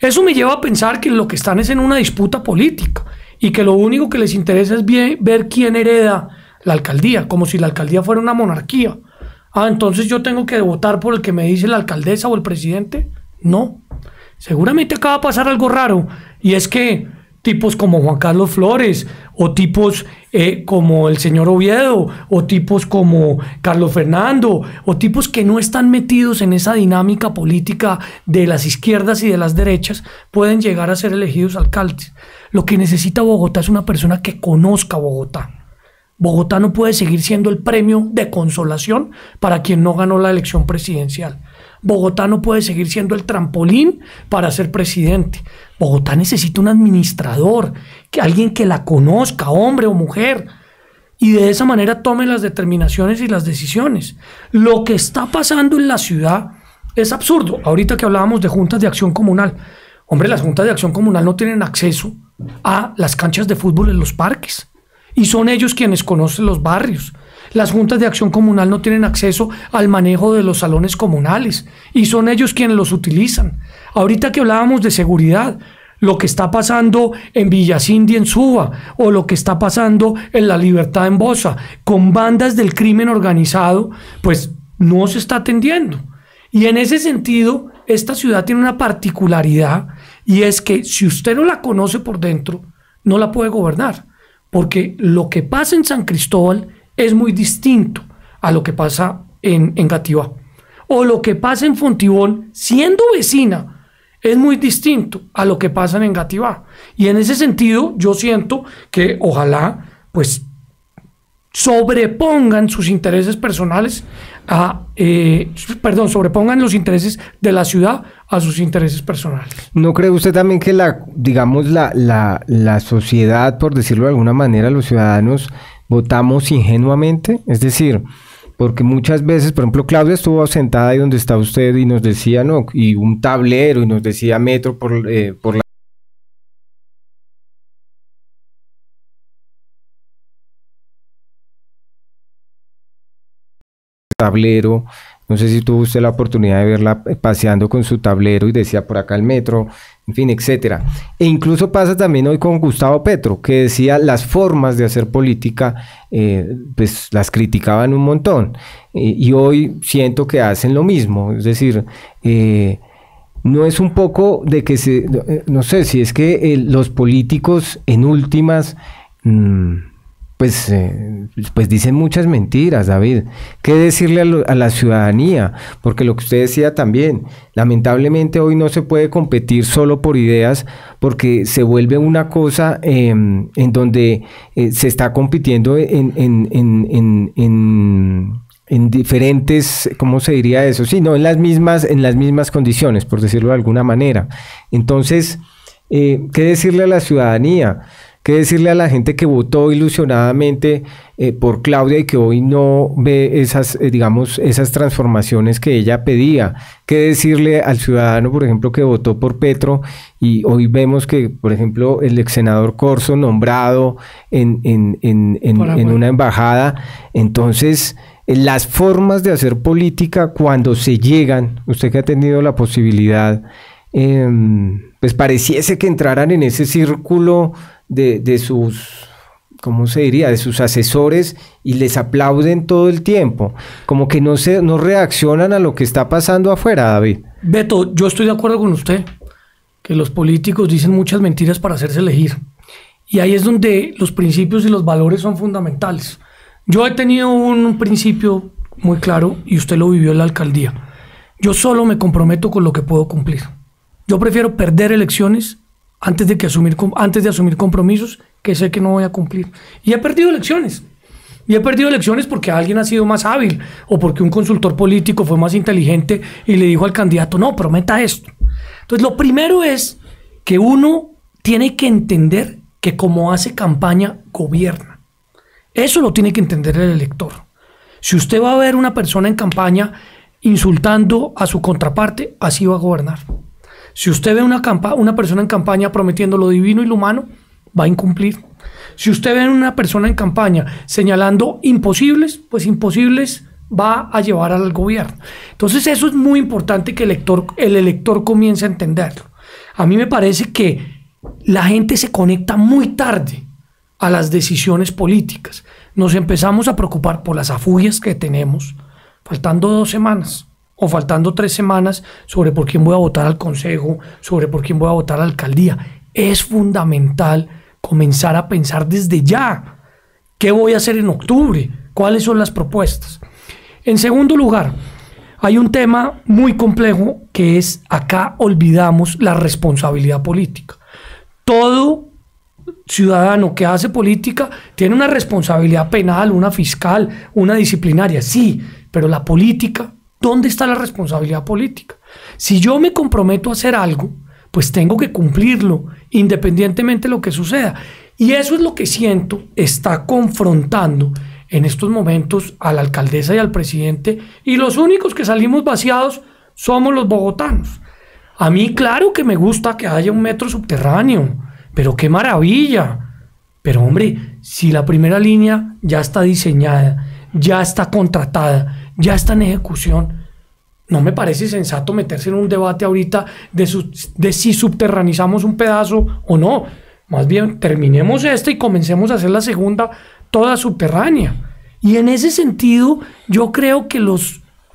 [SPEAKER 2] Eso me lleva a pensar que lo que están es en una disputa política y que lo único que les interesa es ver quién hereda la alcaldía, como si la alcaldía fuera una monarquía. Ah, entonces yo tengo que votar por el que me dice la alcaldesa o el presidente. No. Seguramente acaba de pasar algo raro. Y es que tipos como Juan Carlos Flores, o tipos eh, como el señor Oviedo, o tipos como Carlos Fernando, o tipos que no están metidos en esa dinámica política de las izquierdas y de las derechas, pueden llegar a ser elegidos alcaldes. Lo que necesita Bogotá es una persona que conozca Bogotá Bogotá no puede seguir siendo el premio de consolación para quien no ganó la elección presidencial. Bogotá no puede seguir siendo el trampolín para ser presidente. Bogotá necesita un administrador, que alguien que la conozca, hombre o mujer, y de esa manera tome las determinaciones y las decisiones. Lo que está pasando en la ciudad es absurdo. Ahorita que hablábamos de juntas de acción comunal, hombre, las juntas de acción comunal no tienen acceso a las canchas de fútbol en los parques y son ellos quienes conocen los barrios. Las juntas de acción comunal no tienen acceso al manejo de los salones comunales y son ellos quienes los utilizan. Ahorita que hablábamos de seguridad, lo que está pasando en y en Suba o lo que está pasando en La Libertad en Bosa con bandas del crimen organizado, pues no se está atendiendo. Y en ese sentido, esta ciudad tiene una particularidad y es que si usted no la conoce por dentro, no la puede gobernar porque lo que pasa en San Cristóbal es muy distinto a lo que pasa en, en O lo que pasa en Fontibón, siendo vecina, es muy distinto a lo que pasa en Gativá. Y en ese sentido, yo siento que ojalá, pues, sobrepongan sus intereses personales a, eh, perdón, sobrepongan los intereses de la ciudad a sus intereses personales.
[SPEAKER 1] ¿No cree usted también que la, digamos, la, la, sociedad, por decirlo de alguna manera, los ciudadanos votamos ingenuamente? Es decir, porque muchas veces, por ejemplo, Claudia estuvo sentada ahí donde está usted y nos decía, ¿no? Y un tablero y nos decía metro por, eh, por tablero. No sé si tuvo usted la oportunidad de verla eh, paseando con su tablero y decía por acá el metro, en fin, etcétera. E incluso pasa también hoy con Gustavo Petro, que decía las formas de hacer política, eh, pues las criticaban un montón. y hoy siento que hacen lo mismo. Es decir, eh, no es un poco de que se, no sé si es que los políticos en últimas... Mm, pues, eh, pues dicen muchas mentiras, David. ¿Qué decirle a, la ciudadanía? Porque lo que usted decía también, lamentablemente hoy no se puede competir solo por ideas, porque se vuelve una cosa em, en donde eh, se está compitiendo en, en, en, diferentes, ¿cómo se diría eso? Sí, no, en las mismas, en las mismas condiciones, por decirlo de alguna manera. Entonces, eh, ¿qué decirle a la ciudadanía? ¿Qué decirle a la gente que votó ilusionadamente eh, por Claudia y que hoy no ve esas, eh, digamos, esas transformaciones que ella pedía? ¿Qué decirle al ciudadano, por ejemplo, que votó por Petro y hoy vemos que, por ejemplo, el ex senador Corso nombrado en, en, una embajada? Entonces eh, las formas de hacer política cuando se llegan, usted que ha tenido la posibilidad, em, pues pareciese que entraran en ese círculo de, sus ¿cómo se diría?, de sus asesores y les aplauden todo el tiempo. Como que no, se, no reaccionan a lo que está pasando afuera, David.
[SPEAKER 2] Beto, yo estoy de acuerdo con usted, que los políticos dicen muchas mentiras para hacerse elegir. Y ahí es donde los principios y los valores son fundamentales. Yo he tenido un principio muy claro y usted lo vivió en la alcaldía. Yo solo me comprometo con lo que puedo cumplir. Yo prefiero perder elecciones antes de, que asumir, antes de asumir compromisos que sé que no voy a cumplir. Y he perdido elecciones. Y he perdido elecciones porque alguien ha sido más hábil o porque un consultor político fue más inteligente y le dijo al candidato, no, prometa esto. Entonces, lo primero es que uno tiene que entender que como hace campaña, gobierna. Eso lo tiene que entender el elector. Si usted va a ver una persona en campaña insultando a su contraparte, así va a gobernar. Si usted ve una, una persona en campaña prometiendo lo divino y lo humano, va a incumplir. Si usted ve una persona en campaña señalando imposibles, pues imposibles va a llevar al gobierno. Entonces eso es muy importante que el elector, el elector comience a entenderlo. A mí me parece que la gente se conecta muy tarde a las decisiones políticas. Nos empezamos a preocupar por las afugias que tenemos, faltando dos semanas o faltando tres semanas sobre por quién voy a votar al Consejo, sobre por quién voy a votar a la alcaldía. Es fundamental comenzar a pensar desde ya qué voy a hacer en octubre, cuáles son las propuestas. En segundo lugar, hay un tema muy complejo que es acá olvidamos la responsabilidad política. Todo ciudadano que hace política tiene una responsabilidad penal, una fiscal, una disciplinaria, sí, pero la política ¿Dónde está la responsabilidad política? Si yo me comprometo a hacer algo, pues tengo que cumplirlo, independientemente de lo que suceda. Y eso es lo que siento está confrontando en estos momentos a la alcaldesa y al presidente. Y los únicos que salimos vaciados somos los bogotanos. A mí claro que me gusta que haya un metro subterráneo, pero qué maravilla. Pero hombre, si la primera línea ya está diseñada, ya está contratada, ya está en ejecución. No me parece sensato meterse en un debate ahorita de, si subterranizamos un pedazo o no. Más bien, terminemos esta y comencemos a hacer la segunda toda subterránea. Y en ese sentido, yo creo que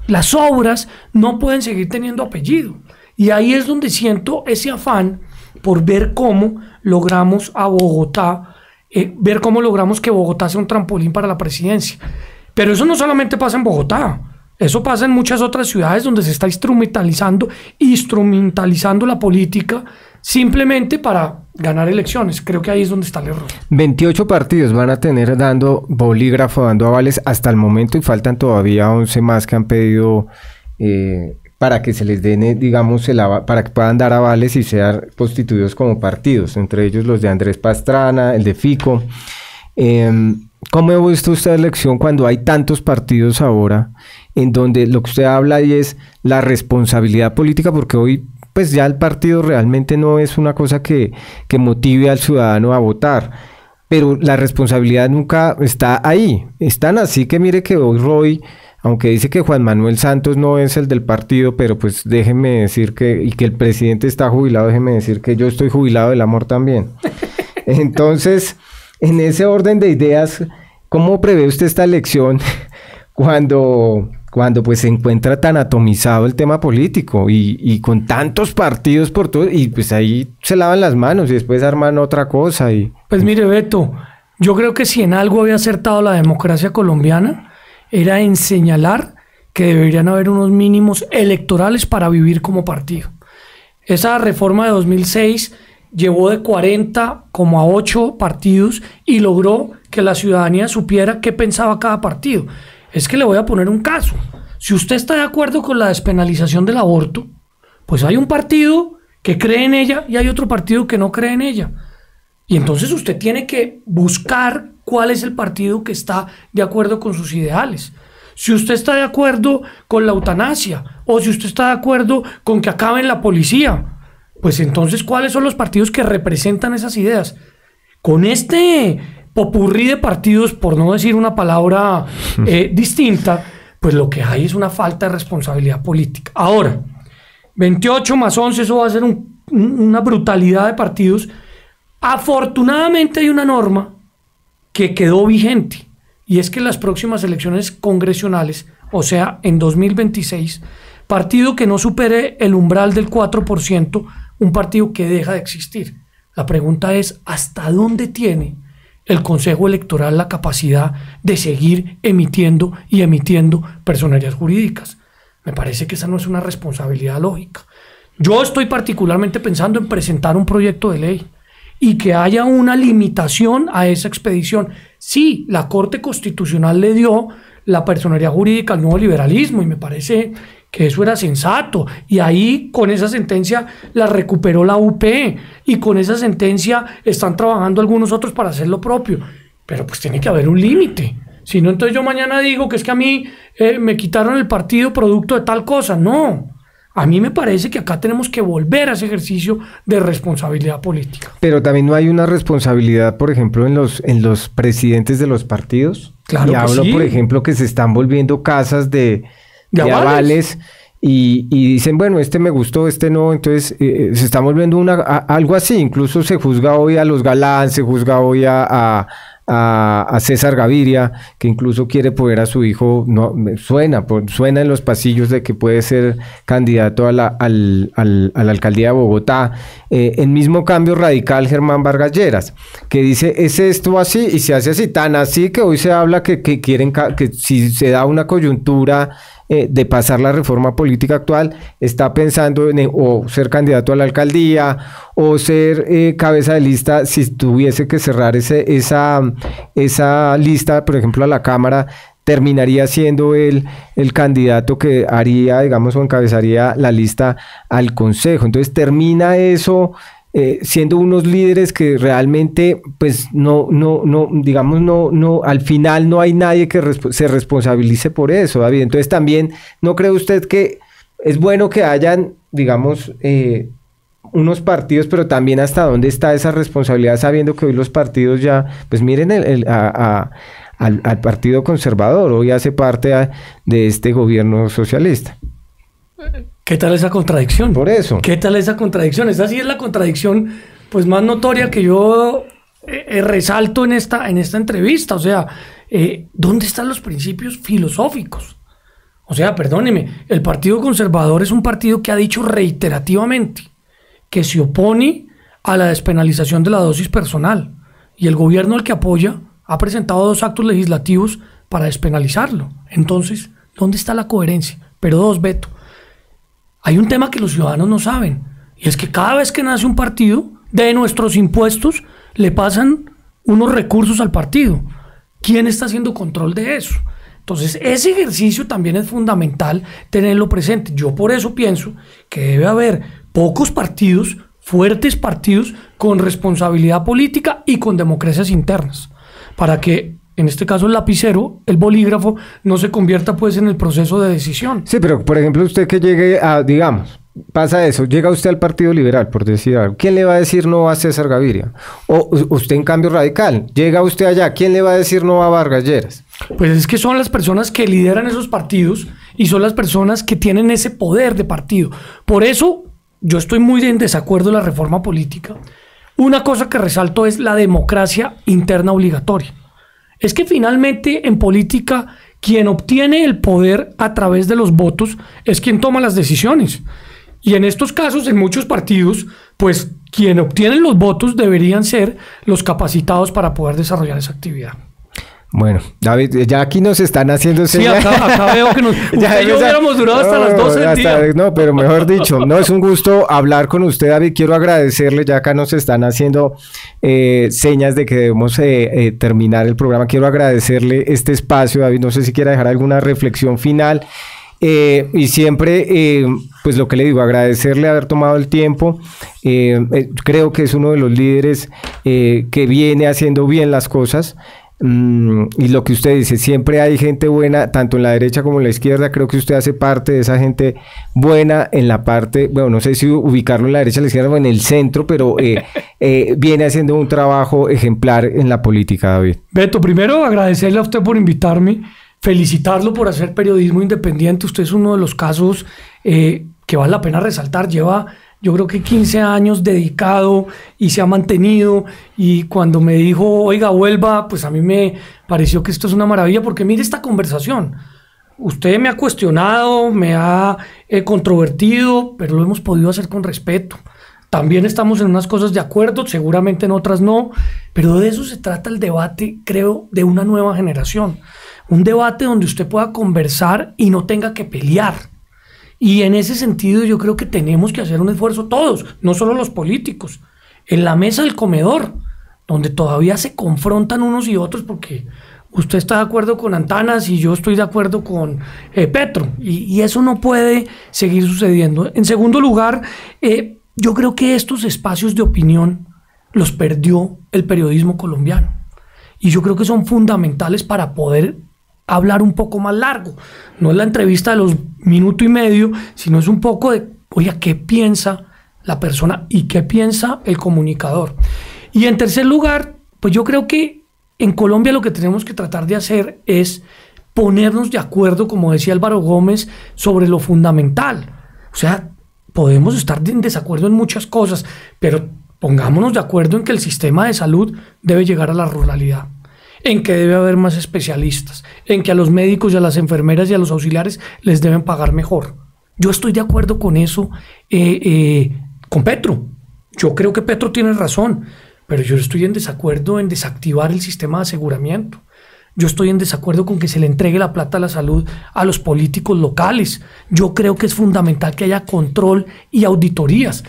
[SPEAKER 2] las obras no pueden seguir teniendo apellido. Y ahí es donde siento ese afán por ver cómo logramos a Bogotá, eh, ver cómo logramos que Bogotá sea un trampolín para la presidencia. Pero eso no solamente pasa en Bogotá, eso pasa en muchas otras ciudades donde se está instrumentalizando, instrumentalizando la política simplemente para ganar elecciones. Creo que ahí es donde está el error.
[SPEAKER 1] 28 partidos van a tener dando bolígrafo, dando avales hasta el momento y faltan todavía 11 más que han pedido eh, para que se les den, eh, digamos, el para que puedan dar avales y ser constituidos como partidos, entre ellos los de Andrés Pastrana, el de Fico. Em, ¿Cómo ha visto usted la elección cuando hay tantos partidos ahora en donde lo que usted habla y es la responsabilidad política? Porque hoy pues ya el partido realmente no es una cosa que, que motive al ciudadano a votar, pero la responsabilidad nunca está ahí. Están así que mire que hoy Roy aunque dice que Juan Manuel Santos no es el del partido, pero pues déjeme decir que, y que el presidente está jubilado, déjeme decir que yo estoy jubilado del amor también. Entonces, en ese orden de ideas, ¿cómo prevé usted esta elección cuando, cuando pues se encuentra tan atomizado el tema político y, con tantos partidos por todo? Y pues ahí se lavan las manos y después arman otra cosa. Y,
[SPEAKER 2] pues mire, Beto, yo creo que si en algo había acertado la democracia colombiana, era en señalar que deberían haber unos mínimos electorales para vivir como partido. Esa reforma de 2006 llevó de 40 como a 8 partidos y logró que la ciudadanía supiera qué pensaba cada partido. Es que le voy a poner un caso. Si usted está de acuerdo con la despenalización del aborto, pues hay un partido que cree en ella y hay otro partido que no cree en ella. Y entonces usted tiene que buscar cuál es el partido que está de acuerdo con sus ideales. Si usted está de acuerdo con la eutanasia o si usted está de acuerdo con que acaben la policía pues entonces, ¿cuáles son los partidos que representan esas ideas? Con este popurrí de partidos, por no decir una palabra eh, distinta, pues lo que hay es una falta de responsabilidad política. Ahora, 28 más 11, eso va a ser una brutalidad de partidos. Afortunadamente hay una norma que quedó vigente y es que en las próximas elecciones congresionales, o sea, en 2026, partido que no supere el umbral del 4% un partido que deja de existir. La pregunta es, ¿hasta dónde tiene el Consejo Electoral la capacidad de seguir emitiendo y emitiendo personalidades jurídicas? Me parece que esa no es una responsabilidad lógica. Yo estoy particularmente pensando en presentar un proyecto de ley y que haya una limitación a esa expedición. Sí, la Corte Constitucional le dio la personería jurídica al nuevo liberalismo y me parece que eso era sensato. Y ahí con esa sentencia la recuperó la UP y con esa sentencia están trabajando algunos otros para hacer lo propio. Pero pues tiene que haber un límite. Si no, entonces yo mañana digo que es que a mí eh, me quitaron el partido producto de tal cosa. No. A mí me parece que acá tenemos que volver a ese ejercicio de responsabilidad política.
[SPEAKER 1] Pero también no hay una responsabilidad, por ejemplo, en los, en los presidentes de los partidos. Claro y hablo, por ejemplo, que se están volviendo casas de, y, dicen, bueno, este me gustó, este no, entonces estamos eh, eh, se está volviendo una, algo así, incluso se juzga hoy a los Galán, se juzga hoy a, a César Gaviria, que incluso quiere poder a su hijo, no, suena, suena en los pasillos de que puede ser candidato a la, alcaldía de Bogotá. Eh, el mismo cambio radical Germán Vargas Lleras, que dice, es esto así y se hace así, tan así que hoy se habla que, que quieren, que si se da una coyuntura eh, de pasar la reforma política actual está pensando en eh, o ser candidato a la alcaldía o ser eh, cabeza de lista si tuviese que cerrar ese, esa, esa lista, por ejemplo, a la Cámara terminaría siendo el, el candidato que haría, digamos, o encabezaría la lista al Consejo. Entonces termina eso eh, siendo unos líderes que realmente, pues no, no, no, digamos, no, no, al final no hay nadie que se responsabilice por eso, David. Entonces también, ¿no cree usted que es bueno que hayan, digamos, eh, unos partidos, pero también hasta dónde está esa responsabilidad, sabiendo que hoy los partidos ya, pues miren el, a, al, Partido Conservador, hoy hace parte de este gobierno socialista.
[SPEAKER 2] Eh, ¿Qué tal esa
[SPEAKER 1] contradicción? Por eso.
[SPEAKER 2] ¿Qué tal esa contradicción? Esa sí es la contradicción pues más notoria que yo eh, eh, resalto en esta, en esta entrevista. O sea, eh, ¿dónde están los principios filosóficos? O sea, perdóneme, el Partido Conservador es un partido que ha dicho reiterativamente que se opone a la despenalización de la dosis personal. Y el gobierno al que apoya ha presentado dos actos legislativos para despenalizarlo. Entonces, ¿dónde está la coherencia? Pero dos, Beto, hay un tema que los ciudadanos no saben, y es que cada vez que nace un partido, de nuestros impuestos le pasan unos recursos al partido. ¿Quién está haciendo control de eso? Entonces, ese ejercicio también es fundamental tenerlo presente. Yo por eso pienso que debe haber pocos partidos, fuertes partidos, con responsabilidad política y con democracias internas, para que en este caso el lapicero, el bolígrafo, no se convierta pues en el proceso de decisión. Sí, pero por ejemplo usted que llegue a, digamos, pasa eso, llega usted
[SPEAKER 1] al Partido Liberal, por decir algo, ¿quién le va a decir no a César Gaviria? O usted en cambio radical, llega usted allá, ¿quién le va a decir no a Vargas Lleras?
[SPEAKER 2] Pues es que son las personas que lideran esos partidos y son las personas que tienen ese poder de partido. Por eso yo estoy muy en desacuerdo de la reforma política. Una cosa que resalto es la democracia interna obligatoria. Es que finalmente en política quien obtiene el poder a través de los votos es quien toma las decisiones. Y en estos casos, en muchos partidos, pues quien obtiene los votos deberían ser los capacitados para poder desarrollar esa actividad.
[SPEAKER 1] Bueno, David, eh, ya aquí nos están haciendo señas. Sí, acá, veo que nos, ya, hubiéramos durado hasta las 12 No, pero mejor dicho, no, es un gusto hablar con usted, David. Quiero agradecerle, ya acá nos están haciendo eh, señas de que debemos eh, eh terminar el programa. Quiero agradecerle este espacio, David. No sé si quiera dejar alguna reflexión final. Eh, y siempre, eh, pues lo que le digo, agradecerle haber tomado el tiempo. creo que es uno de los líderes que viene haciendo bien las cosas. Mm, y lo que usted dice, siempre hay gente buena, tanto en la derecha como en la izquierda. Creo que usted hace parte de esa gente buena en la parte, bueno, no sé si ubicarlo en la derecha, en la izquierda o en el centro, pero eh, eh, viene haciendo un trabajo ejemplar en la política, David.
[SPEAKER 2] Beto, primero agradecerle a usted por invitarme, felicitarlo por hacer periodismo independiente. Usted es uno de los casos eh, que vale la pena resaltar. Lleva yo creo que 15 años dedicado y se ha mantenido. Y cuando me dijo, oiga, vuelva, pues a mí me pareció que esto es una maravilla porque mire esta conversación. Usted me ha cuestionado, me ha eh, controvertido, pero lo hemos podido hacer con respeto. También estamos en unas cosas de acuerdo, seguramente en otras no, pero de eso se trata el debate, creo, de una nueva generación. Un debate donde usted pueda conversar y no tenga que pelear y en ese sentido yo creo que tenemos que hacer un esfuerzo todos, no solo los políticos, en la mesa del comedor, donde todavía se confrontan unos y otros porque usted está de acuerdo con Antanas y yo estoy de acuerdo con eh, Petro. Y, eso no puede seguir sucediendo. En segundo lugar, eh, yo creo que estos espacios de opinión los perdió el periodismo colombiano. Y yo creo que son fundamentales para poder hablar un poco más largo. No es la entrevista de los minuto y medio, sino es un poco de, oye ¿qué piensa la persona y qué piensa el comunicador? Y en tercer lugar, pues yo creo que en Colombia lo que tenemos que tratar de hacer es ponernos de acuerdo, como decía Álvaro Gómez, sobre lo fundamental. O sea, podemos estar en desacuerdo en muchas cosas, pero pongámonos de acuerdo en que el sistema de salud debe llegar a la ruralidad en que debe haber más especialistas, en que a los médicos y a las enfermeras y a los auxiliares les deben pagar mejor. Yo estoy de acuerdo con eso eh, eh, con Petro. Yo creo que Petro tiene razón, pero yo estoy en desacuerdo en desactivar el sistema de aseguramiento. Yo estoy en desacuerdo con que se le entregue la plata a la salud a los políticos locales. Yo creo que es fundamental que haya control y auditorías.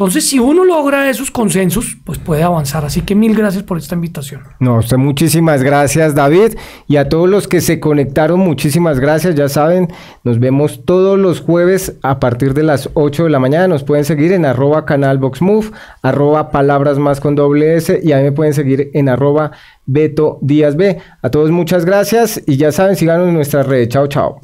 [SPEAKER 2] Entonces, si uno logra esos consensos, pues puede avanzar. Así que mil gracias por esta invitación.
[SPEAKER 1] No, usted muchísimas gracias, David. Y a todos los que se conectaron, muchísimas gracias. Ya saben, nos vemos todos los jueves a partir de las 8 de la mañana. Nos pueden seguir en arroba canal arroba palabras más con doble S y ahí me pueden seguir en arroba Beto Díaz B. A todos muchas gracias y ya saben, síganos en nuestra red. Chao, chao.